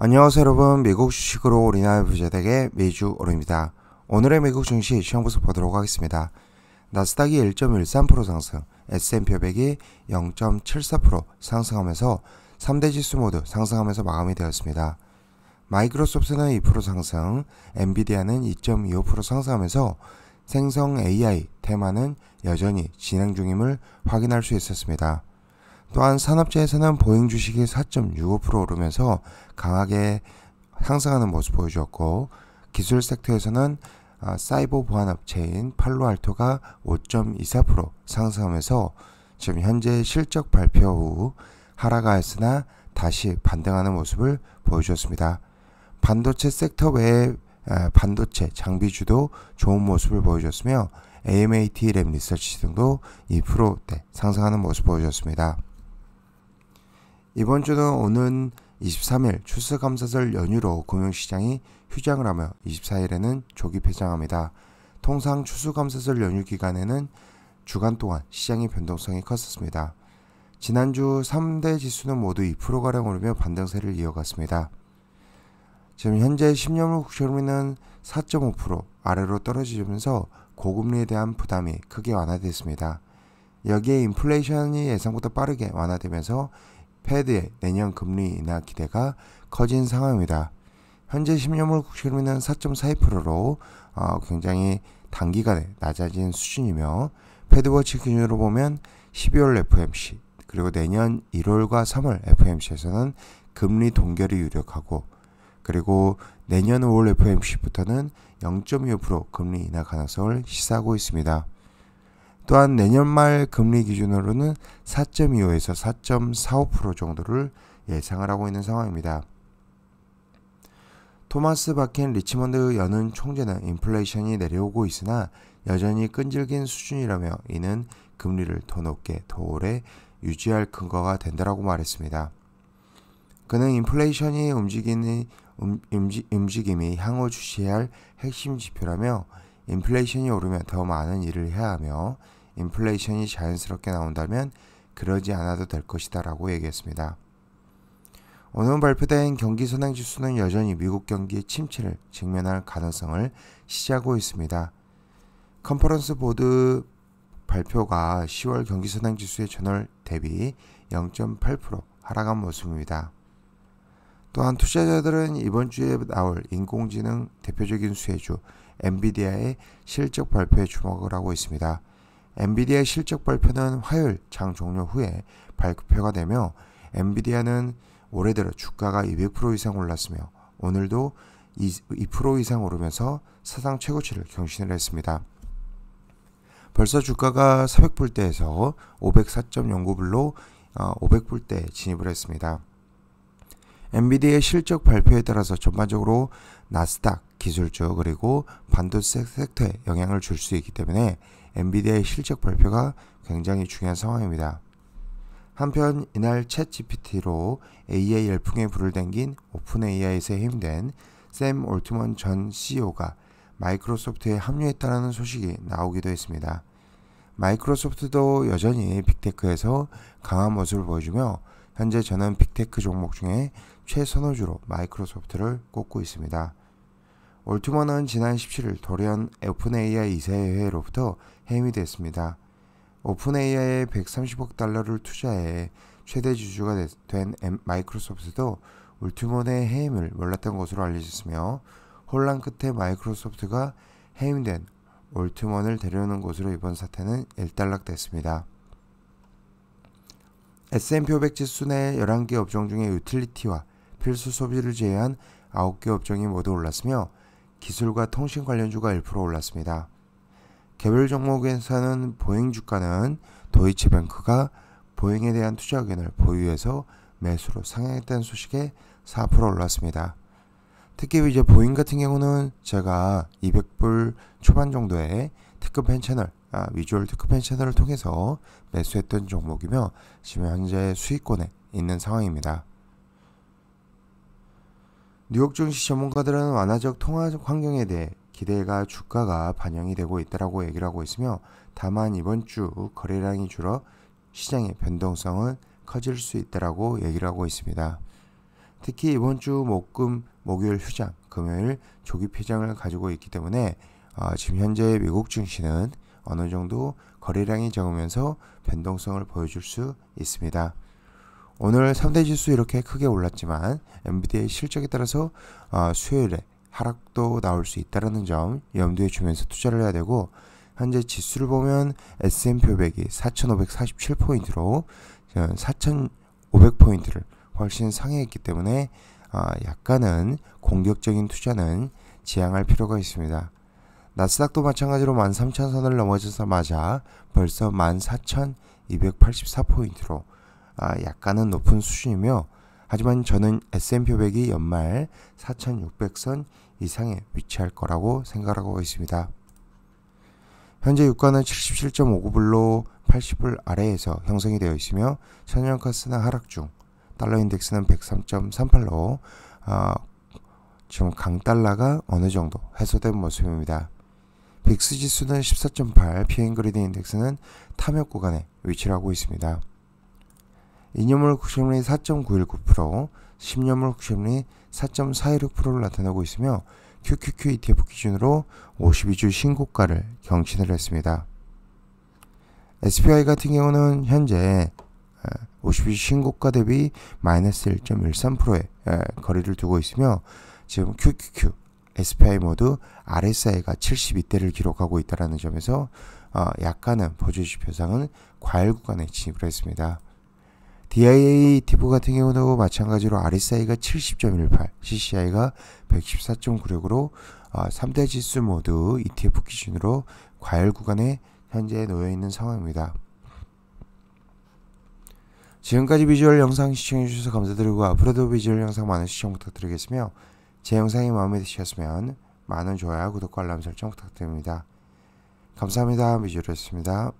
안녕하세요 여러분 미국 주식으로 우리나라 부자되게 매주 오릅니다. 오늘의 미국 증시 시황부터 보도록 하겠습니다. 나스닥이 1.13% 상승, S&P 500이 0.74% 상승하면서 3대 지수 모두 상승하면서 마감이 되었습니다. 마이크로소프트는 2% 상승, 엔비디아는 2.25% 상승하면서 생성 AI 테마는 여전히 진행 중임을 확인할 수 있었습니다. 또한 산업재에서는 보잉 주식이 4.65% 오르면서 강하게 상승하는 모습 보여주었고 기술 섹터에서는 아, 사이버 보안 업체인 팔로알토가 5.24% 상승하면서 지금 현재 실적 발표 후 하락하였으나 다시 반등하는 모습을 보여주었습니다. 반도체 섹터 외에 아, 반도체 장비주도 좋은 모습을 보여줬으며 AMAT 랩 리서치 등도 2%대 상승하는 모습 보여줬습니다. 이번 주는 오는 23일 추수감사절 연휴로 금융시장이 휴장을 하며 24일에는 조기 폐장합니다. 통상 추수감사절 연휴 기간에는 주간 동안 시장의 변동성이 컸었습니다. 지난주 3대 지수는 모두 2%가량 오르며 반등세를 이어갔습니다. 지금 현재 1 0년후 국채금리는 4.5% 아래로 떨어지면서 고금리에 대한 부담이 크게 완화됐습니다. 여기에 인플레이션이 예상보다 빠르게 완화되면서 패드의 내년 금리 인하 기대가 커진 상황입니다. 현재 10년물 국채금리는 4.42%로 어, 굉장히 단기간에 낮아진 수준이며 패드워치 기준으로 보면 12월 FMC 그리고 내년 1월과 3월 FMC에서는 금리 동결이 유력하고 그리고 내년 5월 FMC부터는 0.25% 금리 인하 가능성을 시사하고 있습니다. 또한 내년 말 금리 기준으로는 4.25에서 4.45% 정도를 예상을 하고 있는 상황입니다. 토마스 바켄 리치먼드 연은 총재는 인플레이션이 내려오고 있으나 여전히 끈질긴 수준이라며 이는 금리를 더 높게 더 오래 유지할 근거가 된다라고 말했습니다. 그는 인플레이션이 움직이는 음, 움직임이 향후 주시해야 할 핵심 지표라며 인플레이션이 오르면 더 많은 일을 해야 하며 인플레이션이 자연스럽게 나온다면 그러지 않아도 될 것이다 라고 얘기했습니다. 오늘 발표된 경기 선행 지수는 여전히 미국 경기의 침체를 직면할 가능성을 시사하고 있습니다. 컨퍼런스 보드 발표가 10월 경기 선행 지수의 전월 대비 0.8% 하락한 모습입니다. 또한 투자자들은 이번 주에 나올 인공지능 대표적인 수혜주 엔비디아의 실적 발표에 주목을 하고 있습니다. 엔비디아의 실적 발표는 화요일 장 종료 후에 발표가 되며 엔비디아는 올해 들어 주가가 200% 이상 올랐으며 오늘도 2% 이상 오르면서 사상 최고치를 경신을 했습니다. 벌써 주가가 400불대에서 504.09불로 500불대 어, 진입을 했습니다. 엔비디의 실적 발표에 따라서 전반적으로 나스닥 기술주 그리고 반도체 섹터에 영향을 줄 수 있기 때문에 엔비디아의 실적 발표가 굉장히 중요한 상황입니다. 한편 이날 챗 GPT로 AI 열풍에 불을 당긴 오픈 AI에서 해임된 샘 올트먼 전 CEO가 마이크로소프트에 합류했다는 소식이 나오기도 했습니다. 마이크로소프트도 여전히 빅테크에서 강한 모습을 보여주며 현재 저는 빅테크 종목 중에 최선호주로 마이크로소프트를 꼽고 있습니다. 올트머는 지난 17일 도리언 오픈AI 이사회로부터 해임됐습니다 오픈AI에 130억 달러를 투자해 최대 주주가 된 마이크로소프트도 울트몬의 해임을 몰랐던 것으로 알려졌으며 혼란 끝에 마이크로소프트가 해임된 올트먼을 데려오는 것으로 이번 사태는 일단락됐습니다. S&P 500 지수 내 11개 업종 중에 유틸리티와 필수 소비를 제외한 9개 업종이 모두 올랐으며 기술과 통신 관련주가 1% 올랐습니다. 개별 종목에서는 보행 주가는 도이치뱅크가 보행에 대한 투자 의견을 보유해서 매수로 상향했다는 소식에 4% 올랐습니다. 특히 이제 보잉 같은 경우는 제가 200불 초반 정도의 특급팬 채널, 아, 위주얼 특급팬 채널을 통해서 매수했던 종목이며 지금 현재 수익권에 있는 상황입니다. 뉴욕 증시 전문가들은 완화적 통화 환경에 대해 기대가 주가가 반영이 되고 있다라고 얘기를 하고 있으며 다만 이번 주 거래량이 줄어 시장의 변동성은 커질 수 있다라고 얘기를 하고 있습니다. 특히 이번 주 목금 목요일 휴장 금요일 조기 폐장을 가지고 있기 때문에 어, 지금 현재 미국 증시는 어느 정도 거래량이 적으면서 변동성을 보여줄 수 있습니다. 오늘 3대 지수 이렇게 크게 올랐지만 엔비디아의 실적에 따라서 어, 수요일에 하락도 나올 수 있다는 점 염두에 주면서 투자를 해야 되고 현재 지수를 보면 S&P 500이 4,547포인트로 4,500포인트를 훨씬 상회했기 때문에 어, 약간은 공격적인 투자는 지양할 필요가 있습니다. 나스닥도 마찬가지로 13,000선을 넘어져서 맞아 벌써 14,284포인트로 아, 약간은 높은 수준이며 하지만 저는 S&P 500이 연말 4,600선 이상에 위치할 거라고 생각하고 있습니다. 현재 유가는 77.59불로 80불 아래에서 형성이 되어 있으며 천연가스는 하락 중, 달러 인덱스는 103.38로 어, 지금 강달러가 어느 정도 해소된 모습입니다. 빅스 지수는 14.8, 피행그리드 인덱스는 탐욕 구간에 위치 하고 있습니다. 2년물 국채금이 4.919%, 10년물 국채금이 4.416%를 나타내고 있으며 QQQ ETF 기준으로 52주 신고가를 경신을 했습니다. SPI 같은 경우는 현재 52주 신고가 대비 마이너스 1.13%의 거리를 두고 있으며 지금 QQQ, SPI 모두 RSI가 72대를 기록하고 있다는 점에서 어, 약간은 보조지표상은 과열 구간에 진입을 했습니다. DIA-T4 같은 경우도 마찬가지로 RSI가 70.18, CCI가 114.96으로 3대 아, 지수 모두 ETF 기준으로 과열 구간에 현재 놓여있는 상황입니다. 지금까지 비주얼 영상 시청해주셔서 감사드리고 앞으로도 비주얼 영상 많은 시청 부탁드리겠으며 제 영상이 마음에 드셨으면 많은 좋아요, 구독과 알람 설정 부탁드립니다. 감사합니다. 비주얼이었습니다.